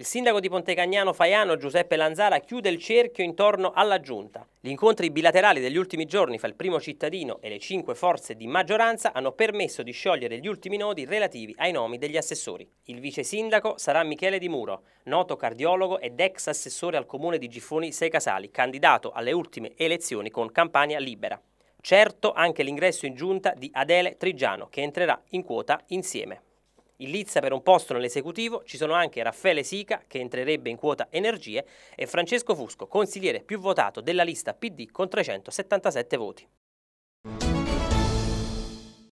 Il sindaco di Pontecagnano Faiano Giuseppe Lanzara chiude il cerchio intorno alla giunta. Gli incontri bilaterali degli ultimi giorni fra il primo cittadino e le cinque forze di maggioranza hanno permesso di sciogliere gli ultimi nodi relativi ai nomi degli assessori. Il vice sindaco sarà Michele Di Muro, noto cardiologo ed ex assessore al comune di Giffoni Sei Casali, candidato alle ultime elezioni con Campania Libera. Certo anche l'ingresso in giunta di Adele Trigiano, che entrerà in quota insieme in lizza per un posto nell'esecutivo ci sono anche Raffaele Sica, che entrerebbe in quota energie, e Francesco Fusco, consigliere più votato della lista PD con 377 voti.